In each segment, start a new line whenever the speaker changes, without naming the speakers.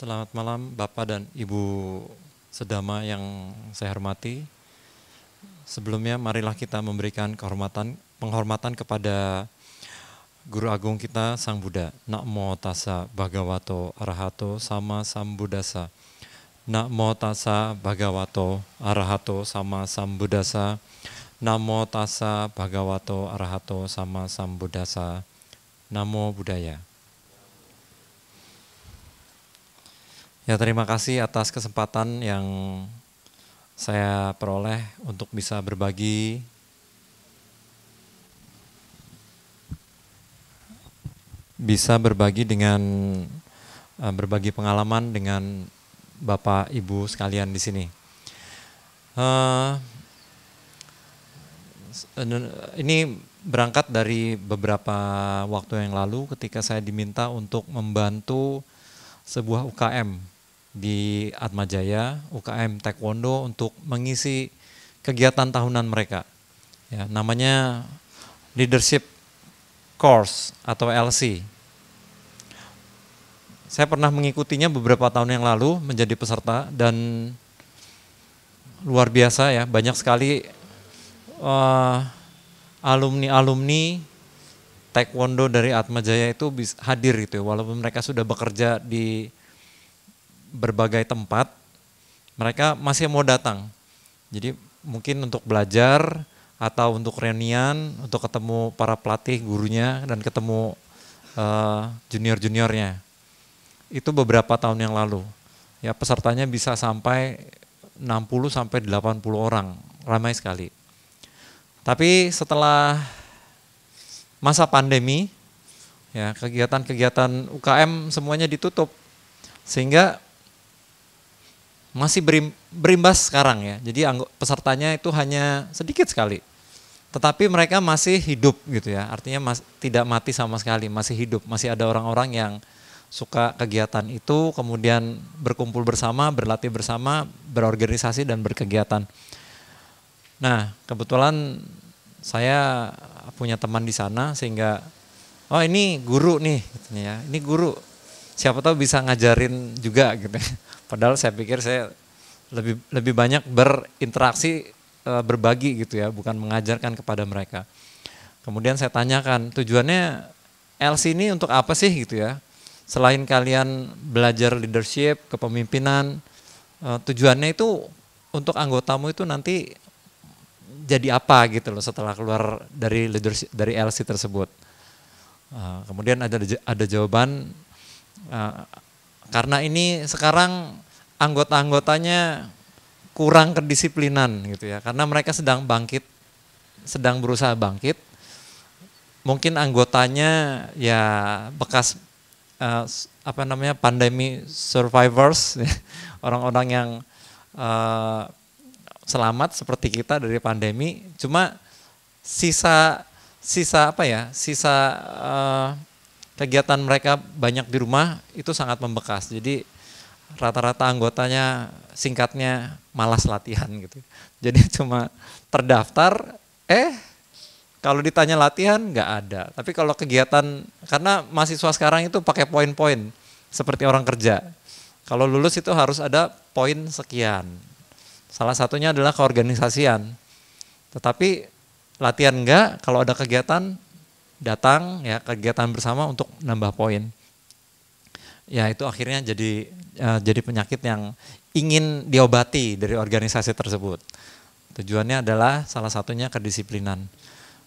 Selamat malam Bapak dan Ibu Sedama yang saya hormati. Sebelumnya marilah kita memberikan kehormatan penghormatan kepada Guru Agung kita Sang Buddha. Namo tassa bhagavato arahato sama sambuddhasa. Namo tassa bhagavato arahato sama sambuddhasa. Namo tassa bhagavato arahato sama sambuddhasa. Namo buddhaya. Ya terima kasih atas kesempatan yang saya peroleh untuk bisa berbagi bisa berbagi dengan eh, berbagi pengalaman dengan Bapak Ibu sekalian di sini. Uh, ini berangkat dari beberapa waktu yang lalu ketika saya diminta untuk membantu sebuah UKM di Atmajaya UKM Taekwondo untuk mengisi kegiatan tahunan mereka. Ya, namanya Leadership Course atau LC. Saya pernah mengikutinya beberapa tahun yang lalu menjadi peserta dan luar biasa ya, banyak sekali uh, alumni-alumni taekwondo dari Atmajaya itu hadir itu ya, walaupun mereka sudah bekerja di berbagai tempat mereka masih mau datang. Jadi mungkin untuk belajar atau untuk reunian, untuk ketemu para pelatih gurunya dan ketemu uh, junior-juniornya. Itu beberapa tahun yang lalu. Ya pesertanya bisa sampai 60 sampai 80 orang, ramai sekali. Tapi setelah masa pandemi, ya kegiatan-kegiatan UKM semuanya ditutup. Sehingga masih berim, berimbas sekarang ya. Jadi pesertanya itu hanya sedikit sekali. Tetapi mereka masih hidup gitu ya. Artinya mas, tidak mati sama sekali, masih hidup. Masih ada orang-orang yang suka kegiatan itu, kemudian berkumpul bersama, berlatih bersama, berorganisasi dan berkegiatan. Nah, kebetulan saya punya teman di sana sehingga oh ini guru nih ya. Ini guru siapa tahu bisa ngajarin juga gitu. Padahal saya pikir saya lebih lebih banyak berinteraksi e, berbagi gitu ya, bukan mengajarkan kepada mereka. Kemudian saya tanyakan tujuannya LC ini untuk apa sih gitu ya? Selain kalian belajar leadership, kepemimpinan, e, tujuannya itu untuk anggotamu itu nanti jadi apa gitu loh setelah keluar dari dari LC tersebut. E, kemudian ada ada jawaban Eh, karena ini sekarang anggota-anggotanya kurang kedisiplinan gitu ya. Karena mereka sedang bangkit, sedang berusaha bangkit. Mungkin anggotanya ya bekas uh, apa namanya pandemi survivors, orang-orang yang uh, selamat seperti kita dari pandemi. Cuma sisa sisa apa ya? Sisa uh, kegiatan mereka banyak di rumah itu sangat membekas. Jadi rata-rata anggotanya singkatnya malas latihan gitu. Jadi cuma terdaftar, eh kalau ditanya latihan nggak ada. Tapi kalau kegiatan, karena mahasiswa sekarang itu pakai poin-poin seperti orang kerja. Kalau lulus itu harus ada poin sekian. Salah satunya adalah keorganisasian. Tetapi latihan enggak, kalau ada kegiatan datang ya kegiatan bersama untuk nambah poin. Ya itu akhirnya jadi uh, jadi penyakit yang ingin diobati dari organisasi tersebut. Tujuannya adalah salah satunya kedisiplinan.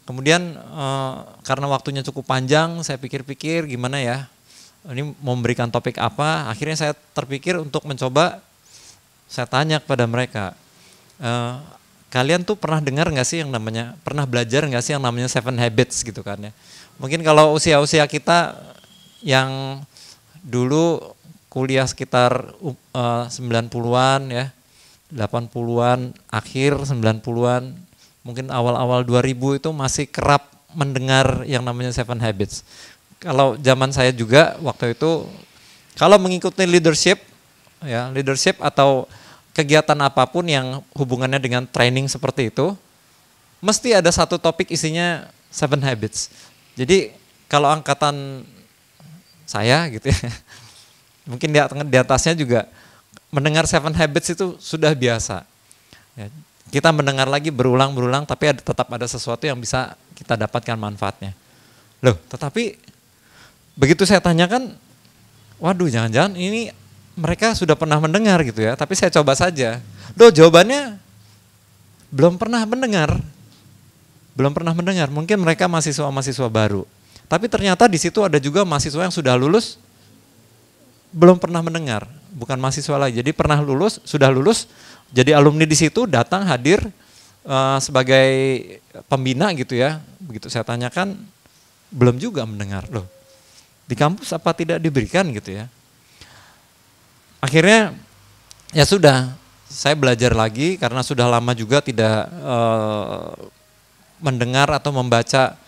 Kemudian uh, karena waktunya cukup panjang, saya pikir-pikir gimana ya ini memberikan topik apa. Akhirnya saya terpikir untuk mencoba saya tanya kepada mereka eh, Kalian tuh pernah dengar nggak sih yang namanya, pernah belajar nggak sih yang namanya Seven Habits gitu kan ya? Mungkin kalau usia-usia kita yang dulu kuliah sekitar uh, 90-an ya, 80-an, akhir 90-an, mungkin awal-awal 2000 itu masih kerap mendengar yang namanya Seven Habits. Kalau zaman saya juga waktu itu, kalau mengikuti leadership, ya leadership atau kegiatan apapun yang hubungannya dengan training seperti itu, mesti ada satu topik isinya seven habits. Jadi kalau angkatan saya gitu ya, mungkin di, atasnya juga mendengar seven habits itu sudah biasa. Ya, kita mendengar lagi berulang-berulang tapi ada, tetap ada sesuatu yang bisa kita dapatkan manfaatnya. Loh, tetapi begitu saya tanyakan, waduh jangan-jangan ini mereka sudah pernah mendengar gitu ya, tapi saya coba saja. Do jawabannya belum pernah mendengar. Belum pernah mendengar. Mungkin mereka mahasiswa-mahasiswa baru. Tapi ternyata di situ ada juga mahasiswa yang sudah lulus belum pernah mendengar, bukan mahasiswa lagi. Jadi pernah lulus, sudah lulus, jadi alumni di situ datang hadir uh, sebagai pembina gitu ya. Begitu saya tanyakan belum juga mendengar loh. Di kampus apa tidak diberikan gitu ya? akhirnya ya sudah saya belajar lagi karena sudah lama juga tidak uh, mendengar atau membaca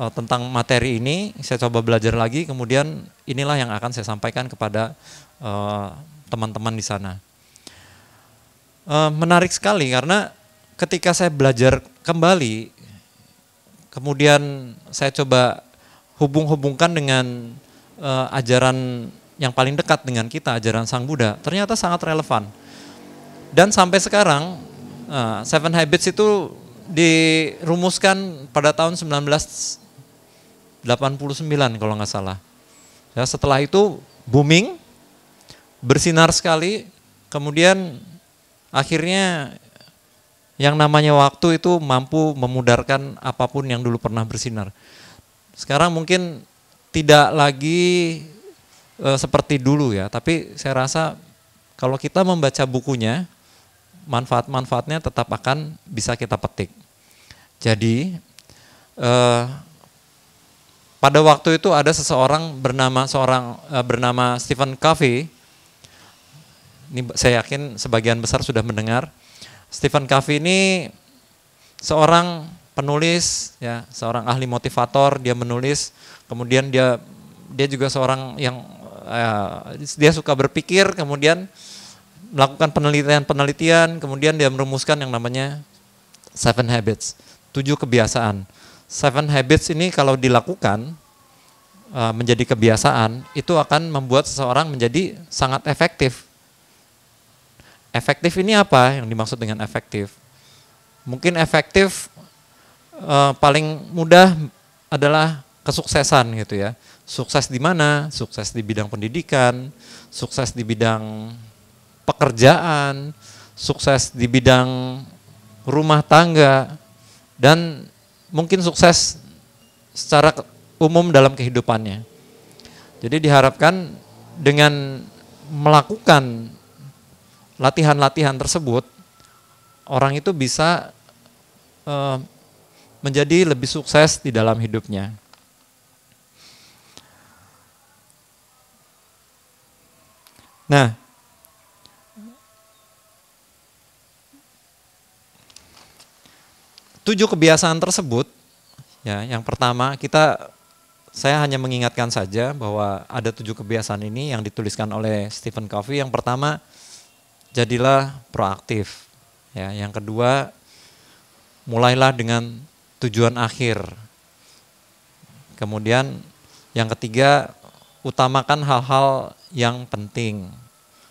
uh, tentang materi ini. Saya coba belajar lagi, kemudian inilah yang akan saya sampaikan kepada eh, teman-teman uh, di sana. Uh, menarik sekali karena ketika saya belajar kembali, kemudian saya coba hubung-hubungkan dengan uh, ajaran yang paling dekat dengan kita, ajaran Sang Buddha, ternyata sangat relevan. Dan sampai sekarang, eh, Seven Habits itu dirumuskan pada tahun 1989 kalau nggak salah. Ya, setelah itu booming, bersinar sekali, kemudian akhirnya yang namanya waktu itu mampu memudarkan apapun yang dulu pernah bersinar. Sekarang mungkin tidak lagi Eh, seperti dulu ya, tapi saya rasa kalau kita membaca bukunya, manfaat-manfaatnya tetap akan bisa kita petik. Jadi e, pada waktu itu ada seseorang bernama seorang e, bernama Stephen Covey. Ini saya yakin sebagian besar sudah mendengar. Stephen Covey ini seorang penulis ya seorang ahli motivator dia menulis kemudian dia dia juga seorang yang Eh, dia suka berpikir kemudian melakukan penelitian-penelitian kemudian dia merumuskan yang namanya seven habits tujuh kebiasaan seven habits ini kalau dilakukan eh, menjadi kebiasaan itu akan membuat seseorang menjadi sangat efektif efektif ini apa yang dimaksud dengan efektif mungkin efektif eh, paling mudah adalah kesuksesan gitu ya. Sukses di mana? Sukses di bidang pendidikan, sukses di bidang pekerjaan, sukses di bidang rumah tangga dan mungkin sukses secara umum dalam kehidupannya. Jadi diharapkan dengan melakukan latihan-latihan tersebut orang itu bisa uh, menjadi lebih sukses di dalam hidupnya. Nah, tujuh kebiasaan tersebut, ya, yang pertama kita saya hanya mengingatkan saja bahwa ada tujuh kebiasaan ini yang dituliskan oleh Stephen Covey. Yang pertama, jadilah proaktif. Ya, yang kedua, mulailah dengan tujuan akhir. Kemudian yang ketiga, utamakan hal-hal yang penting.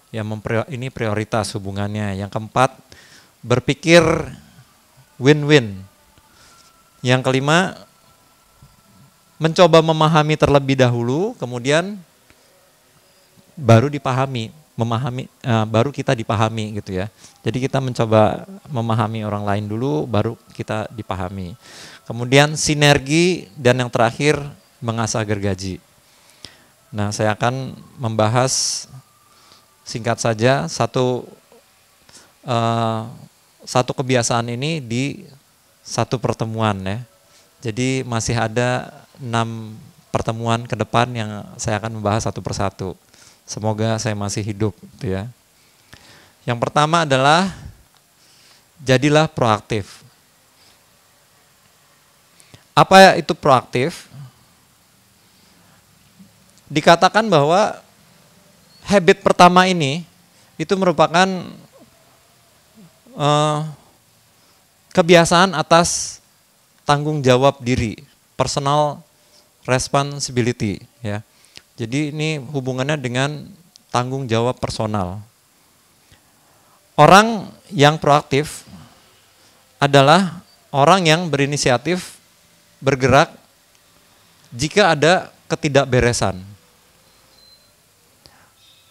Ya, ini prioritas hubungannya. Yang keempat, berpikir win-win. Yang kelima, mencoba memahami terlebih dahulu, kemudian baru dipahami, memahami uh, baru kita dipahami gitu ya. Jadi kita mencoba memahami orang lain dulu baru kita dipahami. Kemudian sinergi dan yang terakhir mengasah gergaji. Nah, saya akan membahas singkat saja satu uh, satu kebiasaan ini di satu pertemuan ya. Jadi masih ada enam pertemuan ke depan yang saya akan membahas satu persatu. Semoga saya masih hidup gitu ya. Yang pertama adalah jadilah proaktif. Apa itu proaktif? dikatakan bahwa habit pertama ini itu merupakan uh, kebiasaan atas tanggung jawab diri, personal responsibility ya. Jadi ini hubungannya dengan tanggung jawab personal. Orang yang proaktif adalah orang yang berinisiatif bergerak jika ada ketidakberesan.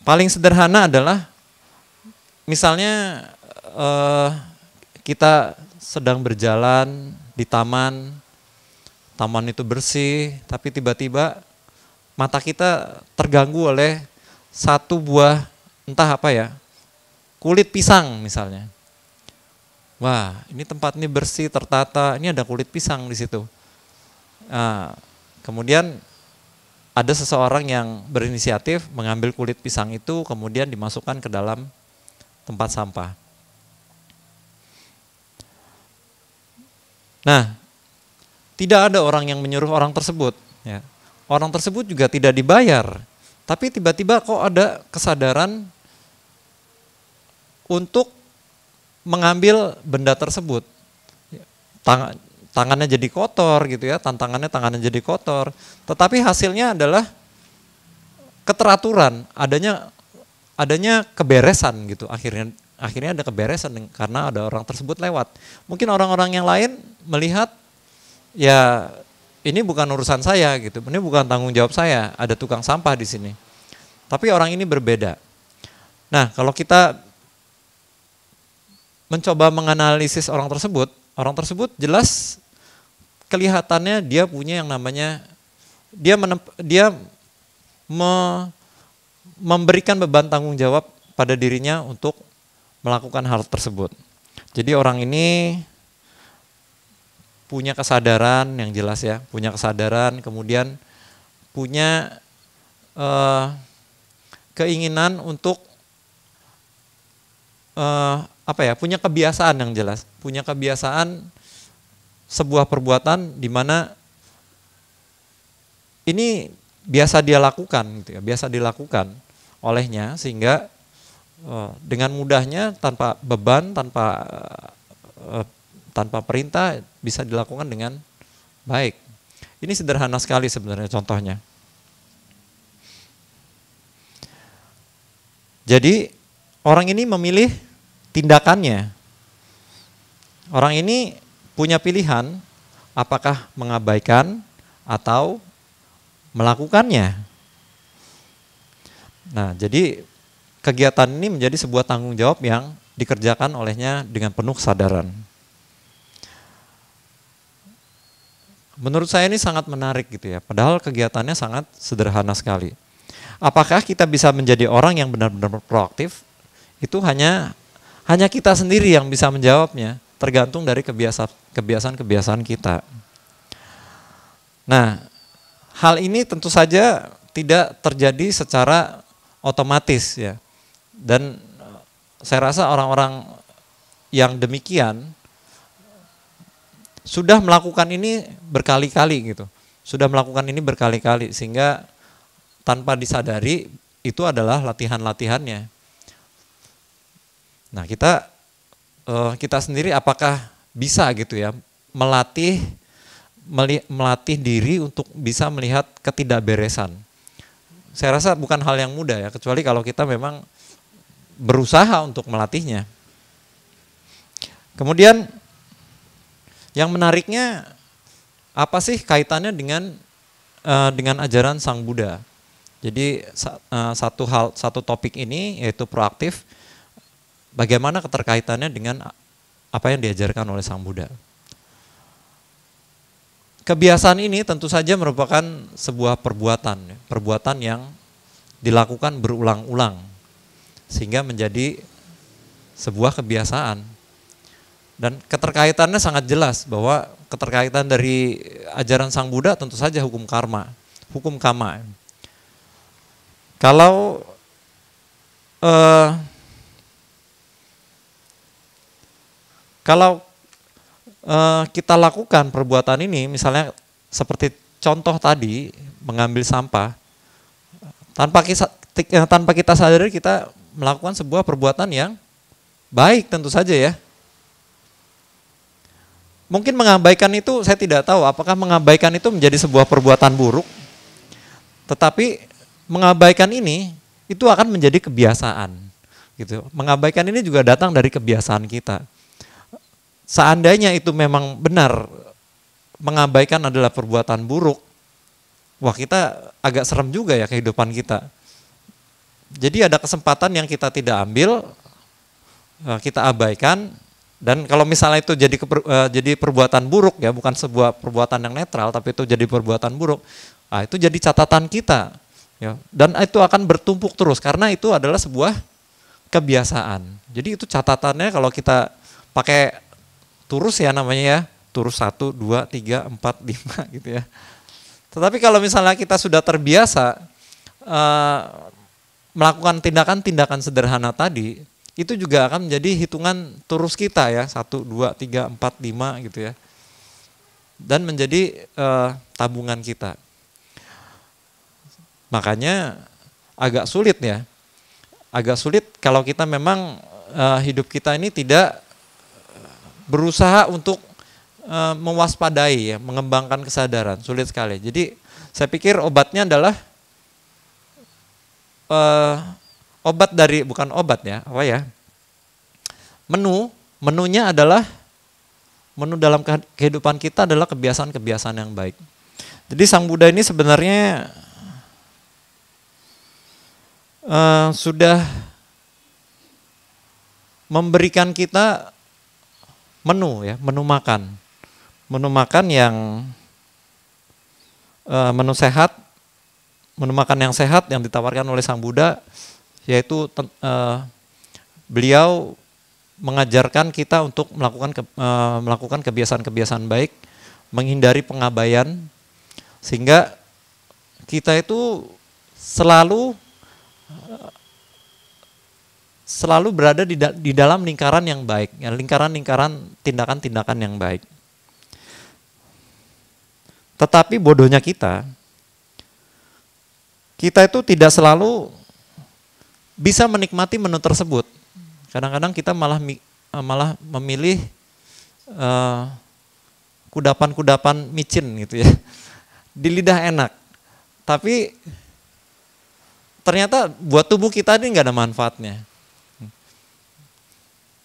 Paling sederhana adalah misalnya uh, kita sedang berjalan di taman, taman itu bersih, tapi tiba-tiba mata kita terganggu oleh satu buah entah apa ya, kulit pisang misalnya. Wah, ini tempat ini bersih, tertata, ini ada kulit pisang di situ. Nah, kemudian ada seseorang yang berinisiatif mengambil kulit pisang itu kemudian dimasukkan ke dalam tempat sampah. Nah, tidak ada orang yang menyuruh orang tersebut. Ya. Orang tersebut juga tidak dibayar, tapi tiba-tiba kok ada kesadaran untuk mengambil benda tersebut. Tangan, tangannya jadi kotor gitu ya, tantangannya tangannya jadi kotor. Tetapi hasilnya adalah keteraturan, adanya adanya keberesan gitu akhirnya akhirnya ada keberesan karena ada orang tersebut lewat. Mungkin orang-orang yang lain melihat ya ini bukan urusan saya gitu, ini bukan tanggung jawab saya, ada tukang sampah di sini. Tapi orang ini berbeda. Nah, kalau kita mencoba menganalisis orang tersebut, orang tersebut jelas kelihatannya dia punya yang namanya dia menemp, dia me, memberikan beban tanggung jawab pada dirinya untuk melakukan hal tersebut. Jadi orang ini punya kesadaran yang jelas ya, punya kesadaran, kemudian punya uh, keinginan untuk uh, apa ya, punya kebiasaan yang jelas, punya kebiasaan sebuah perbuatan di mana ini biasa dia lakukan gitu ya, biasa dilakukan olehnya sehingga eh, dengan mudahnya tanpa beban, tanpa eh, tanpa perintah bisa dilakukan dengan baik. Ini sederhana sekali sebenarnya contohnya. Jadi orang ini memilih tindakannya. Orang ini punya pilihan apakah mengabaikan atau melakukannya. Nah, jadi kegiatan ini menjadi sebuah tanggung jawab yang dikerjakan olehnya dengan penuh kesadaran. Menurut saya ini sangat menarik gitu ya, padahal kegiatannya sangat sederhana sekali. Apakah kita bisa menjadi orang yang benar-benar proaktif? Itu hanya hanya kita sendiri yang bisa menjawabnya tergantung dari kebiasaan-kebiasaan kita. Nah, hal ini tentu saja tidak terjadi secara otomatis ya. Dan eh, saya rasa orang-orang yang demikian sudah melakukan ini berkali-kali gitu. Sudah melakukan ini berkali-kali sehingga tanpa disadari itu adalah latihan-latihannya. Nah, kita Eh, kita sendiri apakah bisa gitu ya melatih melatih diri untuk bisa melihat ketidakberesan. Saya rasa bukan hal yang mudah ya, kecuali kalau kita memang berusaha untuk melatihnya. Kemudian yang menariknya apa sih kaitannya dengan eh, dengan ajaran Sang Buddha? Jadi eh, satu hal satu topik ini yaitu proaktif Bagaimana keterkaitannya dengan apa yang diajarkan oleh Sang Buddha? Kebiasaan ini tentu saja merupakan sebuah perbuatan, perbuatan yang dilakukan berulang-ulang sehingga menjadi sebuah kebiasaan. Dan keterkaitannya sangat jelas bahwa keterkaitan dari ajaran Sang Buddha tentu saja hukum karma, hukum kama. Kalau eh, Kalau uh, kita lakukan perbuatan ini, misalnya seperti contoh tadi mengambil sampah, tanpa kita, eh, tanpa kita sadari kita melakukan sebuah perbuatan yang baik tentu saja ya. Mungkin mengabaikan itu saya tidak tahu apakah mengabaikan itu menjadi sebuah perbuatan buruk. Tetapi mengabaikan ini itu akan menjadi kebiasaan gitu. Mengabaikan ini juga datang dari kebiasaan kita seandainya itu memang benar mengabaikan adalah perbuatan buruk, wah kita agak serem juga ya kehidupan kita. Jadi ada kesempatan yang kita tidak ambil, e, kita abaikan, dan kalau misalnya itu jadi e, jadi perbuatan buruk ya, bukan sebuah perbuatan yang netral, tapi itu jadi perbuatan buruk, nah, itu jadi catatan kita, ya. dan itu akan bertumpuk terus karena itu adalah sebuah kebiasaan. Jadi itu catatannya kalau kita pakai turus ya namanya ya, turus satu dua tiga empat lima gitu ya. Tetapi kalau misalnya kita sudah terbiasa uh, melakukan tindakan-tindakan sederhana tadi, itu juga akan menjadi hitungan turus kita ya, satu dua tiga empat lima gitu ya. Dan menjadi uh, tabungan kita. Makanya agak sulit ya, agak sulit kalau kita memang uh, hidup kita ini tidak berusaha untuk e, mewaspadai ya, mengembangkan kesadaran, sulit sekali. Jadi saya pikir obatnya adalah e, obat dari bukan obat ya, apa ya? Menu, menunya adalah menu dalam kehidupan kita adalah kebiasaan-kebiasaan yang baik. Jadi Sang Buddha ini sebenarnya e, sudah memberikan kita menu ya, menu makan. Menu makan yang uh, menu sehat, menu makan yang sehat yang ditawarkan oleh Sang Buddha yaitu uh, beliau mengajarkan kita untuk melakukan ke, uh, melakukan kebiasaan-kebiasaan baik, menghindari pengabaian sehingga kita itu selalu selalu berada di, da di dalam lingkaran yang baik, lingkaran ya, lingkaran-lingkaran tindakan-tindakan yang baik. Tetapi bodohnya kita, kita itu tidak selalu bisa menikmati menu tersebut. Kadang-kadang kita malah eh, malah memilih kudapan eh, kudapan-kudapan micin gitu ya. Di lidah enak, tapi ternyata buat tubuh kita ini nggak ada manfaatnya.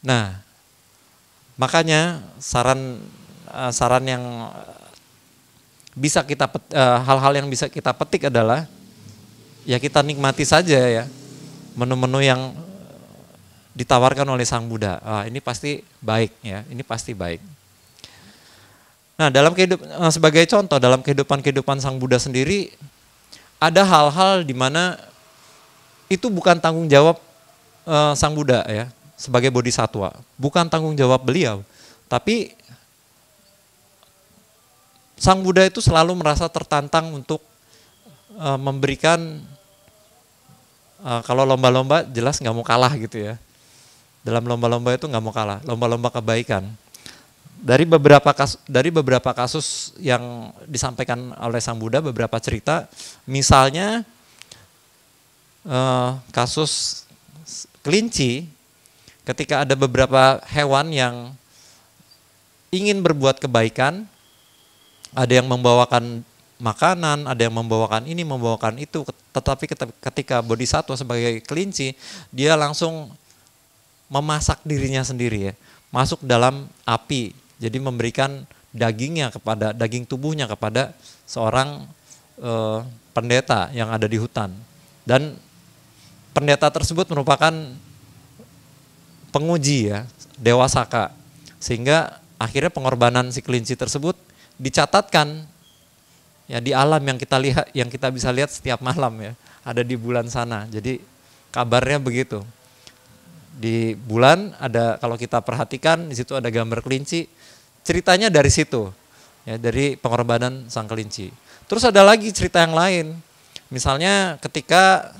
Nah, makanya saran eh, saran yang bisa kita eh, hal-hal yang bisa kita petik adalah ya kita nikmati saja ya menu-menu yang ditawarkan oleh Sang Buddha. Ah, ini pasti baik ya, ini pasti baik. Nah, dalam kehidupan eh, sebagai contoh dalam kehidupan-kehidupan Sang Buddha sendiri ada hal-hal di mana itu bukan tanggung jawab uh, Sang Buddha ya sebagai satwa Bukan tanggung jawab beliau, tapi Sang Buddha itu selalu merasa tertantang untuk uh, memberikan uh, kalau lomba-lomba jelas nggak mau kalah gitu ya. Dalam lomba-lomba itu nggak mau kalah, lomba-lomba kebaikan. Dari beberapa kasus, dari beberapa kasus yang disampaikan oleh Sang Buddha beberapa cerita, misalnya uh, kasus kelinci ketika ada beberapa hewan yang ingin berbuat kebaikan, ada yang membawakan makanan, ada yang membawakan ini, membawakan itu, tetapi ketika bodhisattva sebagai kelinci, dia langsung memasak dirinya sendiri ya, masuk dalam api, jadi memberikan dagingnya kepada daging tubuhnya kepada seorang eh, pendeta yang ada di hutan dan pendeta tersebut merupakan penguji ya, dewa saka Sehingga akhirnya pengorbanan si kelinci tersebut dicatatkan ya di alam yang kita lihat yang kita bisa lihat setiap malam ya ada di bulan sana jadi kabarnya begitu di bulan ada kalau kita perhatikan di situ ada gambar kelinci ceritanya dari situ ya dari pengorbanan sang kelinci terus ada lagi cerita yang lain misalnya ketika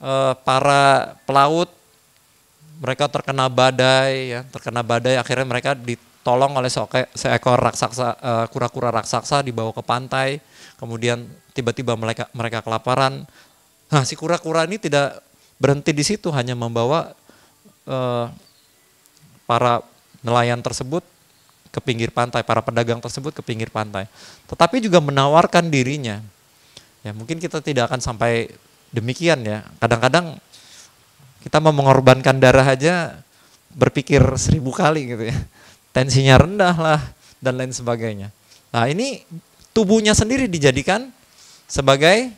eh, para pelaut mereka terkena badai ya terkena badai akhirnya mereka ditolong oleh seekor raksasa eh, kura-kura uh, raksasa dibawa ke pantai kemudian tiba-tiba mereka mereka kelaparan nah si kura-kura ini tidak berhenti di situ hanya membawa uh, para nelayan tersebut ke pinggir pantai para pedagang tersebut ke pinggir pantai tetapi juga menawarkan dirinya ya mungkin kita tidak akan sampai demikian ya kadang-kadang kita mau mengorbankan darah aja berpikir seribu kali gitu ya. Tensinya rendah lah dan lain sebagainya. Nah ini tubuhnya sendiri dijadikan sebagai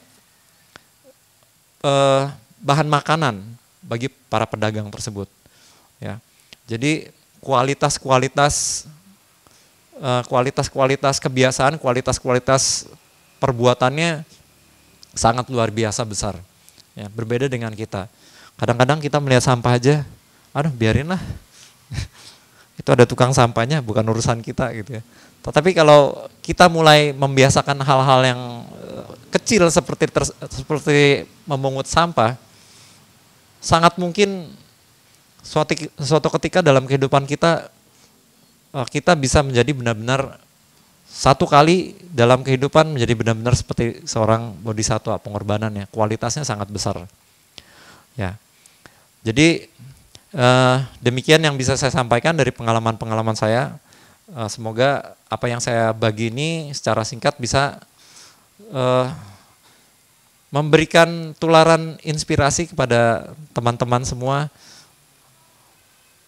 eh, bahan makanan bagi para pedagang tersebut. Ya, jadi kualitas-kualitas eh, kualitas-kualitas kebiasaan, kualitas-kualitas perbuatannya sangat luar biasa besar. Ya, berbeda dengan kita. Kadang-kadang kita melihat sampah aja, aduh biarin lah. itu ada tukang sampahnya, bukan urusan kita gitu ya. Tetapi kalau kita mulai membiasakan hal-hal yang eh, kecil seperti ter, seperti memungut sampah, sangat mungkin suatu suatu ketika dalam kehidupan kita eh, kita bisa menjadi benar-benar satu kali dalam kehidupan menjadi benar-benar seperti seorang bodhisattva pengorbanannya kualitasnya sangat besar ya jadi uh, demikian yang bisa saya sampaikan dari pengalaman-pengalaman saya. Uh, semoga apa yang saya bagi ini secara singkat bisa uh, memberikan tularan inspirasi kepada teman-teman semua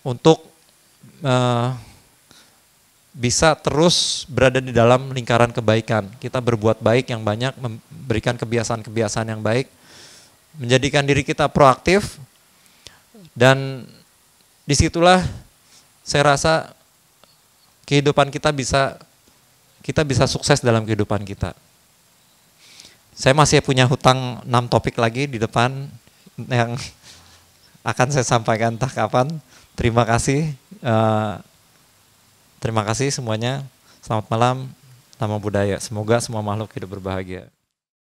untuk uh, bisa terus berada di dalam lingkaran kebaikan. Kita berbuat baik yang banyak, memberikan kebiasaan-kebiasaan yang baik, menjadikan diri kita proaktif, dan disitulah saya rasa kehidupan kita bisa kita bisa sukses dalam kehidupan kita. Saya masih punya hutang enam topik lagi di depan yang akan saya sampaikan entah kapan. Terima kasih. Eh, terima kasih semuanya. Selamat malam. Nama budaya. Semoga semua makhluk hidup berbahagia.